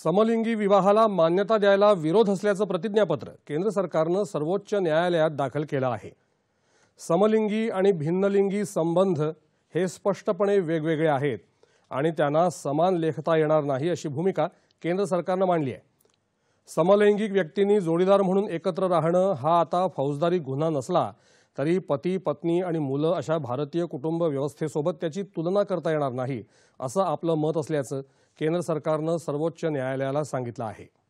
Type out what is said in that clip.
समलिंगी विवाहाला मान्यता द्यायला विरोध असल्याचं प्रतिज्ञापत्र केंद्र सरकारनं सर्वोच्च न्यायालयात दाखल केलं आहे समलिंगी आणि भिन्नलिंगी संबंध हे स्पष्टपणे वेगवेगळे आहेत आणि त्यांना समान लेखता येणार नाही अशी भूमिका केंद्र सरकारनं मांडली आहे समलैंगिक व्यक्तींनी जोडीदार म्हणून एकत्र राहणं हा आता फौजदारी गुन्हा नसला तरी पती पत्नी आणि मुलं अशा भारतीय कुटुंब व्यवस्थेसोबत त्याची तुलना करता येणार नाही असं आपलं मत असल्याचं केंद्र सरकारनं सर्वोच्च न्यायालयाला सांगितलं आहे